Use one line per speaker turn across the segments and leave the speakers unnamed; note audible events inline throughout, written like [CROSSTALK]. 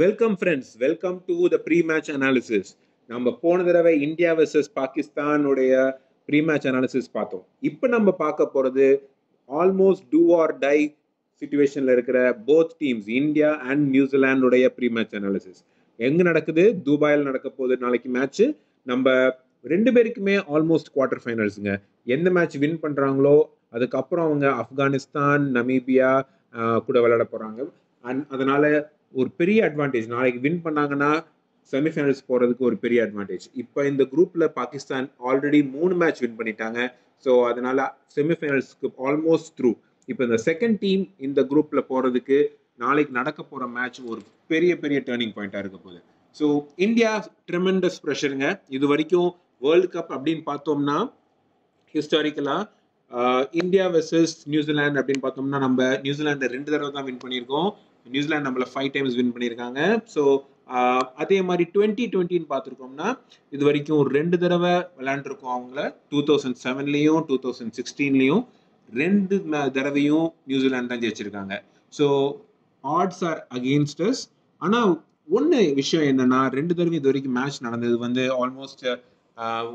Welcome friends welcome to the pre match analysis நம்ம போன தடவை இந்தியா வர்சஸ் பாகிஸ்தானுடைய ப்ரீ மேட்ச் அனாலிசிஸ் பார்த்தோம் இப்போ நம்ம பார்க்க போகிறது ஆல்மோஸ்ட் டூ ஆர் டை சுச்சுவேஷனில் இருக்கிற போத் டீம்ஸ் இந்தியா அண்ட் நியூசிலாண்டுடைய ப்ரீ மேட்ச் அனாலிசிஸ் எங்கே நடக்குது துபாயில் நடக்க போகுது நாளைக்கு மேட்ச்சு நம்ம ரெண்டு பேருக்குமே ஆல்மோஸ்ட் குவார்டர் ஃபைனல்ஸுங்க எந்த மேட்ச் வின் பண்ணுறாங்களோ அதுக்கப்புறம் அவங்க ஆப்கானிஸ்தான் நமீபியா கூட விளையாட போகிறாங்க அண்ட் அதனால் ஒரு பெரிய அட்வான்டேஜ் நாளைக்கு வின் பண்ணாங்கன்னா செமிஃபைனல்ஸ் போகிறதுக்கு ஒரு பெரிய அட்வான்டேஜ் இப்போ இந்த குரூப்பில் பாகிஸ்தான் ஆல்ரெடி மூணு மேட்ச் வின் பண்ணிட்டாங்க ஸோ அதனால செமிஃபைனல்ஸ்க்கு ஆல்மோஸ்ட் த்ரூ இப்போ இந்த செகண்ட் டீம் இந்த குரூப்பில் போகிறதுக்கு நாளைக்கு நடக்க போகிற மேட்ச் ஒரு பெரிய பெரிய டேர்னிங் பாயிண்ட்டாக இருக்க போகுது ஸோ இந்தியா ட்ரெமெண்டஸ் ப்ரெஷருங்க இது வரைக்கும் வேர்ல்டு கப் அப்படின்னு பார்த்தோம்னா ஹிஸ்டாரிக்கலாக இந்தியா வெர்சஸ் நியூசிலாந்து அப்படின்னு பார்த்தோம்னா நம்ம நியூசிலாண்டை ரெண்டு தடவை தான் வின் பண்ணியிருக்கோம் நியூசிலாந்து நம்மளை ஃபைவ் டைம்ஸ் வின் பண்ணியிருக்காங்க ஸோ அதே மாதிரி டுவெண்ட்டி டுவெண்ட்டின்னு பார்த்துருக்கோம்னா இது வரைக்கும் ஒரு ரெண்டு தடவை விளையாண்டுருக்கோம் அவங்கள டூ தௌசண்ட் செவன்லேயும் டூ தௌசண்ட் சிக்ஸ்டீன்லேயும் ரெண்டு தடவையும் நியூசிலாந்து தான் ஜெயிச்சிருக்காங்க so odds are against us ஆனால் ஒன்று விஷயம் என்னன்னா ரெண்டு தடவை இது வரைக்கும் மேட்ச் நடந்தது வந்து ஆல்மோஸ்ட்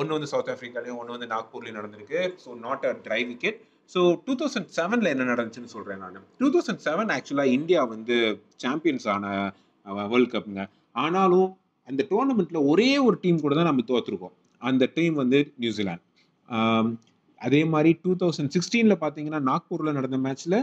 ஒன்று வந்து சவுத் ஆஃப்ரிக்காலையும் ஒன்று வந்து நாக்பூர்லேயும் நடந்திருக்கு so not a dry wicket so two thousand செவனில் என்ன நடந்துச்சுன்னு சொல்கிறேன் நான் டூ தௌசண்ட் செவன் ஆக்சுவலாக இந்தியா வந்து சாம்பியன்ஸ் ஆன வேர்ல்ட் கப்புங்க ஆனாலும் அந்த டோர்னமெண்ட்டில் ஒரே ஒரு டீம் கூட தான் நம்ம தோற்றுருக்கோம் அந்த டீம் வந்து நியூசிலாந்து அதே மாதிரி டூ தௌசண்ட் சிக்ஸ்டீனில் பார்த்தீங்கன்னா நாக்பூரில் நடந்த மேட்ச்சில்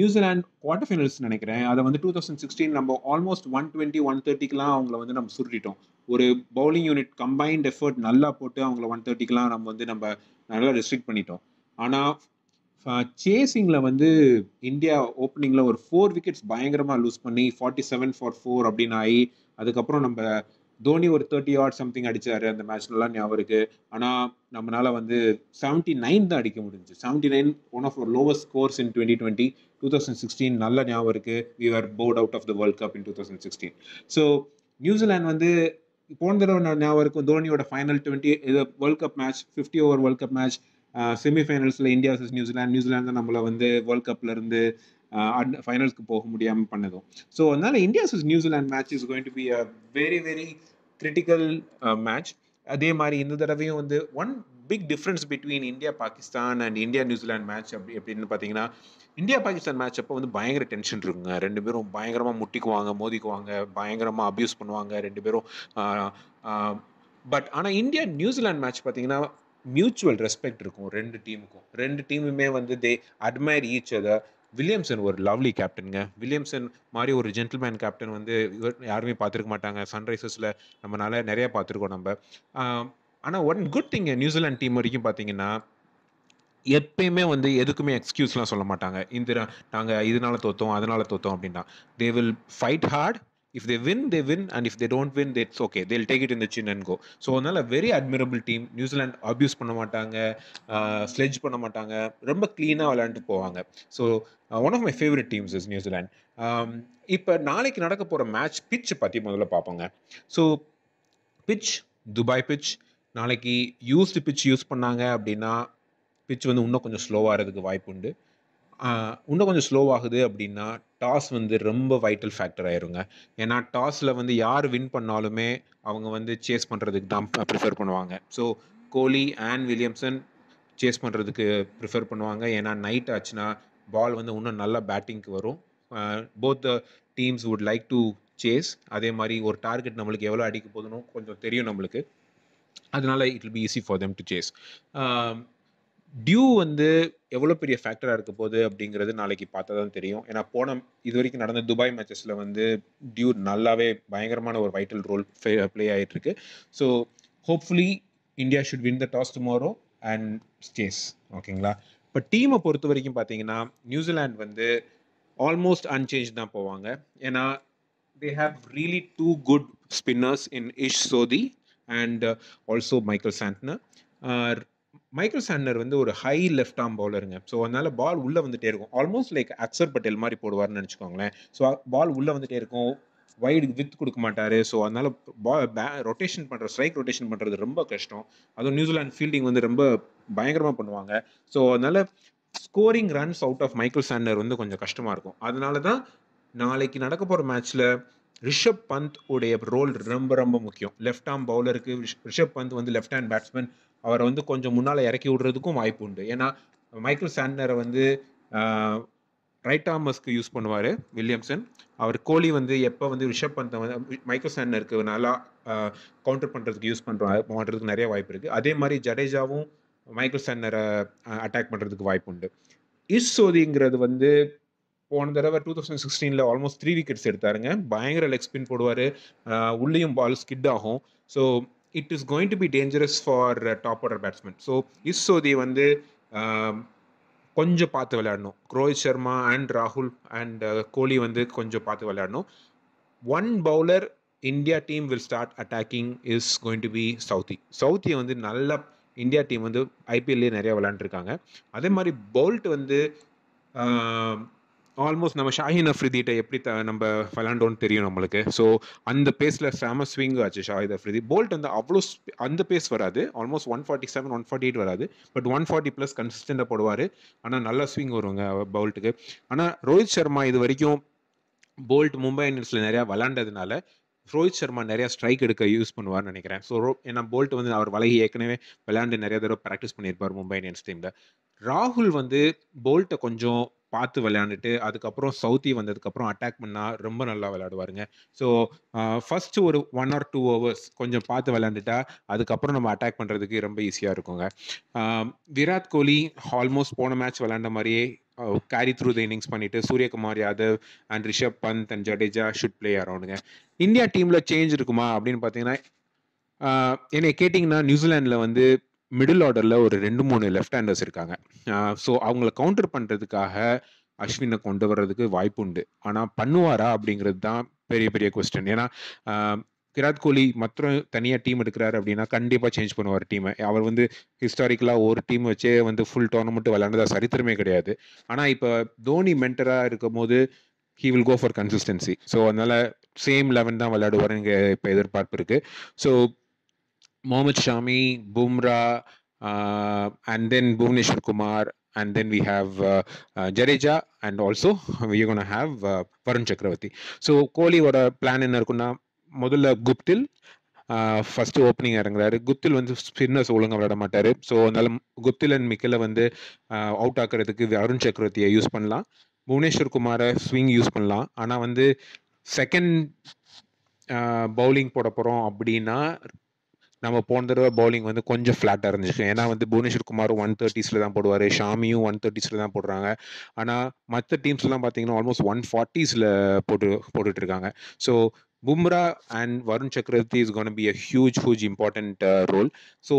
நியூசிலாந்து குவார்டர் ஃபைனல்ஸ் நினைக்கிறேன் அதை வந்து டூ தௌசண்ட் சிக்ஸ்டீன் நம்ம ஆல்மோஸ்ட் ஒன் டுவெண்ட்டி ஒன் தேர்ட்டிக்கெலாம் அவங்கள வந்து நம்ம சுருட்டிட்டோம் ஒரு பவுலிங் யூனிட் கம்பைன்ட் எஃபர்ட் நல்லா போட்டு அவங்கள ஒன் தேர்ட்டிக்கெலாம் நம்ம வந்து நம்ம நல்லா ரெஸ்ட்ரிக்ட் பண்ணிட்டோம் ஆனால் சேசிங்கில் வந்து இந்தியா ஓப்பனிங்கில் ஒரு ஃபோர் விக்கெட்ஸ் பயங்கரமாக லூஸ் பண்ணி ஃபார்ட்டி செவன் ஃபார் ஃபோர் அப்படின்னு ஆகி அதுக்கப்புறம் நம்ம தோனி ஒரு தேர்ட்டி ஆட் சம்திங் அடித்தார் அந்த மேட்ச்லலாம் ஞாபகம் இருக்குது ஆனால் நம்மளால் வந்து செவன்ட்டி நைன் தான் அடிக்க முடிஞ்சு seventy nine one of our lowest scores in twenty twenty two thousand sixteen நல்ல ஞாபகம் இருக்குது we are bored out of the world cup in two thousand sixteen so New Zealand வந்து போன தடவை ஞாபகம் இருக்கும் தோனியோட ஃபைனல் டுவெண்ட்டி இது world cup match fifty over world cup match செமிஃபைனல்ஸில் இந்தியா வர்சஸ் நியூசிலாந்து நியூசிலாந்து தான் நம்மளை வந்து வேர்ல்ட் கப்லேருந்து ஃபைனல்ஸ்க்கு போக முடியாமல் பண்ணதும் ஸோ அதனால India versus New Zealand match is going to be a very very critical match அதே மாதிரி இந்த தடவையும் வந்து one big difference between India Pakistan and India New Zealand match அப்படி எப்படின்னு பார்த்தீங்கன்னா இந்தியா பாகிஸ்தான் மேட்ச் அப்போ வந்து பயங்கர டென்ஷன் இருக்குங்க ரெண்டு பேரும் பயங்கரமாக முட்டிக்குவாங்க மோதிக்குவாங்க பயங்கரமாக அப்யூஸ் பண்ணுவாங்க ரெண்டு பேரும் பட் ஆனால் இந்தியா நியூசிலாந்து மேட்ச் பார்த்தீங்கன்னா மியூச்சுவல் ரெஸ்பெக்ட் இருக்கும் ரெண்டு டீமுக்கும் ரெண்டு டீமுமே வந்து they admire each other Williamson ஒரு லவ்லி கேப்டனுங்க வில்லியம்சன் மாதிரி ஒரு ஜென்டில்மேன் கேப்டன் வந்து யாருமே பார்த்துருக்க மாட்டாங்க சன்ரைசர்ஸில் நம்மளால நிறையா பார்த்துருக்கோம் நம்ம ஆனால் one good thing New Zealand team வரைக்கும் பார்த்தீங்கன்னா எப்பயுமே வந்து எதுக்குமே எக்ஸ்கியூஸ்லாம் சொல்ல மாட்டாங்க இந்த நாங்கள் இதனால தோத்தோம் அதனால தோத்தோம் அப்படின்னா they will fight hard if they win they win and if they don't win that's okay they'll take it in the chin and go so அதனால very admirable team New Zealand abuse பண்ண மாட்டாங்க ஸ்லெஜ் பண்ண மாட்டாங்க ரொம்ப க்ளீனாக விளையாண்டு போவாங்க so one of my favourite teams is New Zealand இப்போ நாளைக்கு நடக்க போகிற மேட்ச் பிச் பற்றி முதல்ல பார்ப்போங்க ஸோ பிச் துபாய் பிச் நாளைக்கு யூஸ்டு பிச் யூஸ் பண்ணாங்க அப்படின்னா பிச் வந்து இன்னும் கொஞ்சம் ஸ்லோவாகிறதுக்கு வாய்ப்பு உண்டு இன்னும் கொஞ்சம் ஸ்லோவாகுது அப்படின்னா டாஸ் வந்து ரொம்ப வைட்டல் ஃபேக்டர் ஆயிருங்க ஏன்னா டாஸில் வந்து யார் வின் பண்ணாலுமே அவங்க வந்து சேஸ் பண்ணுறதுக்கு தான் ப்ரிஃபர் பண்ணுவாங்க so Kohli and Williamson chase பண்ணுறதுக்கு ப்ரிஃபர் பண்ணுவாங்க ஏன்னா நைட் ஆச்சுன்னா பால் வந்து இன்னும் நல்லா பேட்டிங்க்கு வரும் both the teams would like to chase அதே மாதிரி ஒரு டார்கெட் நம்மளுக்கு எவ்வளோ அடிக்க போதுன்னு கொஞ்சம் தெரியும் நம்மளுக்கு அதனால it will be easy for them to chase dew வந்து எவ்வளோ பெரிய ஃபேக்டராக இருக்க போகுது அப்படிங்கிறது நாளைக்கு பார்த்தா தான் தெரியும் ஏன்னா போன இது வரைக்கும் நடந்த துபாய் மேட்சஸில் வந்து டியூ நல்லாவே பயங்கரமான ஒரு வைட்டல் ரோல் ப்ளே ஆகிட்டுருக்கு so hopefully India should win the toss tomorrow and ஸ்டேஸ் ஓகேங்களா இப்போ டீமை பொறுத்த வரைக்கும் பார்த்தீங்கன்னா நியூசிலாண்ட் வந்து ஆல்மோஸ்ட் அன்சேஞ்ச் தான் போவாங்க ஏன்னா they have really two good spinners in Ish Sodhi and also Michael Santner Michael Santner வந்து ஒரு ஹை லெஃப்ட் ஆம் பவுலருங்க ஸோ அதனால பால் உள்ளே வந்துட்டே இருக்கும் ஆல்மோஸ்ட் லைக் அக்சர் பட்டேல் மாதிரி போடுவார்னு நினச்சிக்கோங்களேன் ஸோ பால் உள்ளே வந்துட்டே இருக்கும் வைடு வித் கொடுக்க மாட்டார் ஸோ அதனால் பா பே ரொட்டேஷன் பண்ணுற ஸ்ட்ரைக் ரொட்டேஷன் பண்ணுறது ரொம்ப கஷ்டம் அதுவும் நியூசிலாந்து ஃபீல்டிங் வந்து ரொம்ப பயங்கரமாக பண்ணுவாங்க ஸோ அதனால் scoring runs out of Michael Santner வந்து கொஞ்சம் கஷ்டமாக இருக்கும் அதனால தான் நாளைக்கு நடக்க போகிற மேட்ச்சில் ரிஷப் பந்த் உடைய ரோல் ரொம்ப ரொம்ப முக்கியம் லெஃப்ட் ஆர்ம் பவுலருக்கு ரிஷப் பந்த் வந்து லெஃப்ட் ஹேண்ட் பேட்ஸ்மேன் அவரை வந்து கொஞ்சம் முன்னால் இறக்கி விடுறதுக்கும் வாய்ப்பு உண்டு ஏன்னா மைக்கேல் சாண்டரை வந்து ரைட் ஆமஸ்க்கு யூஸ் பண்ணுவார் வில்லியம்சன் அவர் கோலி வந்து எப்போ வந்து ரிஷப் பந்த் வந்து மைக்கேல் சாண்டருக்கு நல்லா கவுண்டர் பண்ணுறதுக்கு யூஸ் பண்ணுற பண்ணுறதுக்கு நிறைய வாய்ப்பு இருக்குது அதே மாதிரி ஜடேஜாவும் மைக்கேல் சாண்டரை அட்டாக் பண்ணுறதுக்கு வாய்ப்பு உண்டு இஸ் சோதிங்கிறது வந்து போன தடவை டூ தௌசண்ட் சிக்ஸ்டீனில் ஆல்மோஸ்ட் த்ரீ விக்கெட்ஸ் எடுத்தாருங்க பயங்கர லெக் ஸ்பின் போடுவார் உள்ளேயும் பால் ஸ்கிட் ஆகும் so it is going to be dangerous for top order batsman so Ish Sodhi வந்து கொஞ்சம் பார்த்து விளையாடணும் ரோஹித் சர்மா அண்ட் ராகுல் அண்ட் கோலி வந்து கொஞ்சம் பார்த்து விளையாடணும் one bowler India team will start attacking is going to be Southee சவுத்தியை வந்து நல்லா இந்தியா டீம் வந்து ஐபிஎல்லே நிறையா விளாண்டுருக்காங்க அதே மாதிரி பவுல்ட் வந்து ஆல்மோஸ்ட் நம்ம ஷாஹின் அஃப்ரிதிட்ட எப்படி த நம்ம விளாண்டோன்னு தெரியும் நம்மளுக்கு ஸோ அந்த பேஸில் ஃபேமஸ் ஸ்விங் ஆச்சு ஷாஹித் அஃப்ரிதி போல்ட் வந்து அவ்வளோ அந்த பேஸ் வராது almost one forty seven one forty eight வராது பட் ஒன் ஃபார்ட்டி ப்ளஸ் கன்சிஸ்டண்ட்டாக போடுவார் ஆனால் நல்லா ஸ்விங் வருவாங்க பவுல்ட்டுக்கு ஆனால் ரோஹித் சர்மா இது வரைக்கும் போல்ட் மும்பை இந்தியன்ஸில் நிறையா விளாண்டதுனால ரோஹித் சர்மா நிறையா ஸ்ட்ரைக் எடுக்க யூஸ் பண்ணுவார்னு நினைக்கிறேன் ஸோ ரோ ஏன்னா போல்ட் வந்து அவர் வலகி ஏற்கனவே விளையாண்டு நிறைய தடவை ப்ராக்டிஸ் பண்ணியிருப்பார் மும்பை இந்தியன்ஸ் டீமில் ராகுல் வந்து போல்ட்டை கொஞ்சம் பார்த்து விளையாண்டுட்டு அதுக்கப்புறம் சவுத்தி வந்ததுக்கப்புறம் அட்டாக் பண்ணால் ரொம்ப நல்லா விளையாடுவாருங்க ஸோ ஃபர்ஸ்ட் ஒரு ஒன் ஆர் டூ ஹவர்ஸ் கொஞ்சம் பார்த்து விளையாண்டுட்டா அதுக்கப்புறம் நம்ம அட்டாக் பண்ணுறதுக்கு ரொம்ப ஈஸியாக இருக்குங்க விராட் கோலி ஆல்மோஸ்ட் போன மேட்ச் விளையாண்ட மாதிரியே கேரி த்ரூ த இன்னிங்ஸ் பண்ணிட்டு Suryakumar Yadav and Rishabh Pant and Jadeja should play அரௌண்டுங்க இந்தியா டீமில் சேஞ்ச் இருக்குமா அப்படின்னு பார்த்தீங்கன்னா என்னை கேட்டிங்கன்னா நியூசிலாண்டில் வந்து மிடில் ஆர்டரில் ஒரு ரெண்டு மூணு லெஃப்ட் ஹேண்டர்ஸ் இருக்காங்க ஸோ அவங்கள கவுண்டர் பண்ணுறதுக்காக அஸ்வினை கொண்டு வர்றதுக்கு வாய்ப்பு உண்டு ஆனால் பண்ணுவாரா அப்படிங்கிறது தான் பெரிய பெரிய கொஸ்டின் ஏன்னா விராட் கோலி மற்றும் தனியாக டீம் எடுக்கிறாரு அப்படின்னா கண்டிப்பாக சேஞ்ச் பண்ணுவார் டீமை அவர் வந்து ஹிஸ்டாரிக்கலாக ஒரு டீம் வச்சே வந்து ஃபுல் டோர்னமெண்ட் விளையாண்டதா சரித்திரமே கிடையாது ஆனால் இப்போ தோனி மென்டராக இருக்கும் போது he will go for consistency so அதனால் சேம் லெவன் தான் விளையாடுவாருங்க இப்போ எதிர்பார்ப்பு இருக்குது so Mohammad Shami, Bumrah, uh, and then Bhuvneshwar Kumar, and then we have uh, uh, Jareja, and also [LAUGHS] we're going to have uh, Varun Chakravarti. So கோலியோட plan என்ன இருக்குன்னா முதல்ல குப்டில் ஃபஸ்ட்டு ஓப்பனிங் இறங்குறாரு குப்தில் வந்து ஸ்பின்னர்ஸ் ஒழுங்காக விளையாட மாட்டார் ஸோ அதனால குப்தில் and மிக்கலை வந்து அவுட் uh, ஆக்குறதுக்கு அருண் சக்கரவர்த்தியை யூஸ் பண்ணலாம் புவனேஸ்வர் குமாரை ஸ்விங் யூஸ் பண்ணலாம் ஆனால் வந்து செகண்ட் பவுலிங் uh, போட போகிறோம் அப்படின்னா நம்ம போன தடவை பவுலிங் வந்து கொஞ்சம் ஃப்ளாட்டாக இருந்துச்சு ஏன்னா வந்து புவனேஸ்வர் குமார் ஒன் தேர்ட்டிஸில் தான் போடுவார் ஷாமியும் ஒன் தேர்ட்டிஸில் தான் போடுறாங்க ஆனால் மற்ற டீம்ஸ்லாம் பார்த்தீங்கன்னா ஆல்மோஸ்ட் ஒன் ஃபார்ட்டிஸில் போட்டு போட்டுட்டு இருக்காங்க so Bumrah and Varun Chakravarthy is gonna be a huge huge important role so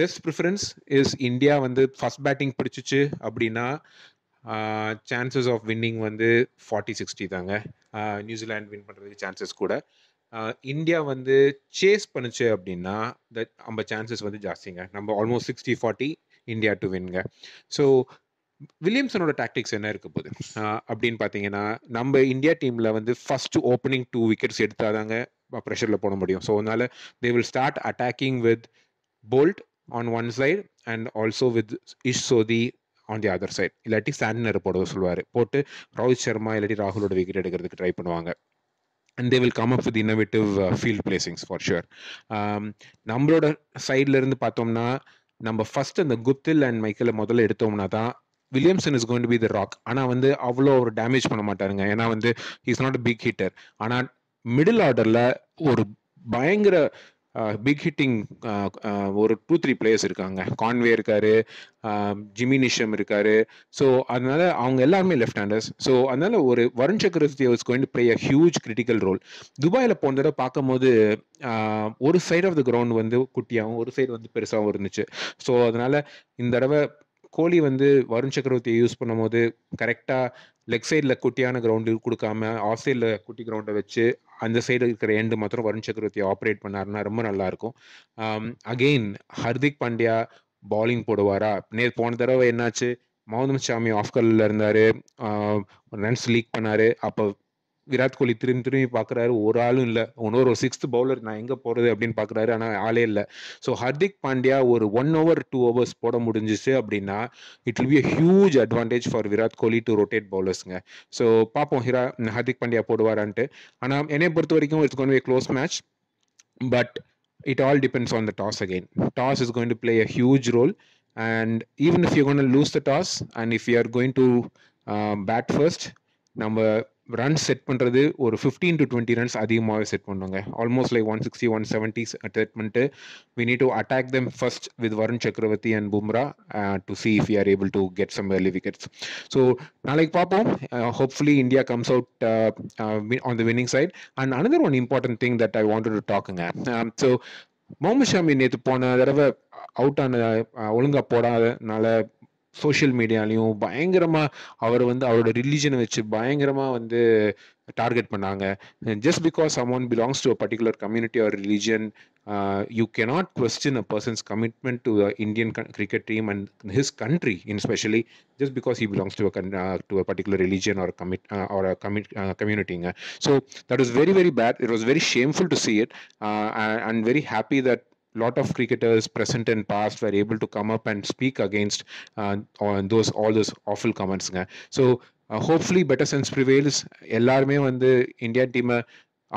best preference is India வந்து ஃபஸ்ட் பேட்டிங் பிடிச்சிச்சு அப்படின்னா சான்சஸ் ஆஃப் வின்னிங் வந்து ஃபார்ட்டி சிக்ஸ்டி தாங்க நியூசிலாண்ட் வின் பண்ணுறதுக்கு சான்சஸ் கூட இந்தியா வந்து சேஸ் பண்ணுச்சு அப்படின்னா தட் நம்ம சான்சஸ் வந்து ஜாஸ்திங்க நம்ம almost sixty forty India to வின்ங்க ஸோ வில்லியம்சனோட டாக்டிக்ஸ் என்ன இருக்க போகுது அப்படின்னு பார்த்தீங்கன்னா நம்ம இந்தியா டீமில் வந்து ஃபர்ஸ்ட் ஓப்பனிங் டூ விக்கெட்ஸ் எடுத்தாதாங்க ப்ரெஷரில் போட முடியும் ஸோ அதனால they will start attacking with Boult on one side and also with Ish Sodhi on the other side இல்லாட்டி சாண்டினர் போட சொல்லுவார் போட்டு ரோஹித் சர்மா இல்லாட்டி ராகுலோட விக்கெட் எடுக்கிறதுக்கு ட்ரை பண்ணுவாங்க and they will come up with innovative field placings for sure நம்மளோட சைடில் இருந்து பார்த்தோம்னா நம்ம ஃபர்ஸ்ட் அந்த குத்தில் அண்ட் மைக்கேலை முதல்ல எடுத்தோம்னா தான் Williamson is going to be the rock ஆனால் வந்து அவ்வளோ ஒரு டேமேஜ் பண்ண மாட்டாருங்க ஏன்னா வந்து is not a big hitter ஆனால் மிடில் ஆர்டரில் ஒரு பயங்கர பிக் ஹிட்டிங் ஒரு டூ த்ரீ பிளேயர்ஸ் இருக்காங்க கான்வே இருக்காரு ஜிமினிஷம் இருக்காரு ஸோ அதனால அவங்க எல்லாருமே லெஃப்ட் ஹேண்டர்ஸ் ஸோ அதனால ஒரு Varun Chakravarthy was going play a huge critical role துபாயில் போன தடவை பார்க்கும்போது ஒரு சைட் ஆஃப் த கிரவுண்ட் வந்து குட்டியாகவும் ஒரு சைடு வந்து பெருசாகவும் இருந்துச்சு ஸோ அதனால இந்த தடவை கோலி வந்து வருண் சக்கரவர்த்தியை யூஸ் பண்ணும்போது கரெக்டாக லெக் சைடில் குட்டியான கிரவுண்டு கொடுக்காம ஆஃப் சைடில் குட்டி கிரவுண்டை வச்சு அந்த சைடு இருக்கிற எண்டு மாத்திரம் வருண் சக்கரவர்த்தி ஆப்ரேட் பண்ணாருன்னா ரொம்ப நல்லாயிருக்கும் அகெயின் ஹர்திக் பாண்டியா பாலிங் போடுவாரா நேர் போன தடவை என்னாச்சு மௌனம் சாமி ஆஃப்கல்ல இருந்தார் ரன்ஸ் லீக் பண்ணாரு அப்போ விராட் கோலி திரும்பி திரும்பி பார்க்குறாரு ஒரு ஆளும் இல்லை இன்னொரு ஒரு சிக்ஸ்த் பவுலர் நான் எங்கே போகிறது அப்படின்னு பார்க்குறாரு ஆனால் ஆளே இல்லை ஸோ ஹர்திக் பாண்டியா ஒரு ஒன் ஓவர் டூ ஓவர்ஸ் போட முடிஞ்சிச்சு அப்படின்னா it will be huge advantage for Virat Kohli to rotate பவுலர்ஸுங்க ஸோ பார்ப்போம் ஹிரா ஹர்திக் பாண்டியா போடுவாரான்ட்டு ஆனால் என்னை பொறுத்த வரைக்கும் it's gonna close match but it all depends on the toss again toss is going to play a huge role and even if you gonna lose the toss and if you are going to bat first நம்ம runs set பண்ணுறது ஒரு fifteen to twenty runs அதிகமாகவே set பண்ணுவாங்க almost like one sixty one seventy set பண்ணிட்டு we need to attack them first with Varun Chakravarthy and Bumrah to C if you are able to get some early wickets so நாளைக்கு பார்ப்போம் hopefully India comes out on the winning side and another one important thing that I want to டாக்குங்க so Mohammed Shami நேற்று போன தடவை out ஆன uh, ஒழுங்காக போடாதனால social மீடியாலையும் பயங்கரமாக அவர் வந்து அவரோட ரிலீஜனை வச்சு பயங்கரமாக வந்து டார்கெட் பண்ணாங்க just because some one belongs to a particular community or religion you cannot question a person's commitment to Indian cricket team and his country in specially just because he belongs to to a particular religion or commit or commit கம்யூனிட்டிங்க so that is very very bad it was very shameful to see it and very happy that lot of cricketers present and past were able to come up and speak against uh, on those all those awful கமெண்ட்ஸுங்க so uh, hopefully better sense prevails எல்லாருமே வந்து India டீமை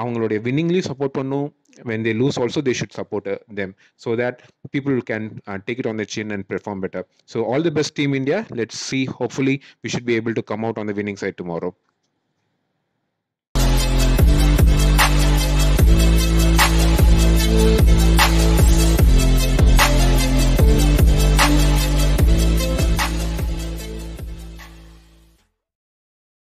அவங்களுடைய winningly support பண்ணும் when they lose also they should support uh, them so that people can uh, take it on their chin and perform better so all the best team india let's see hopefully we should be able to come out on the winning side tomorrow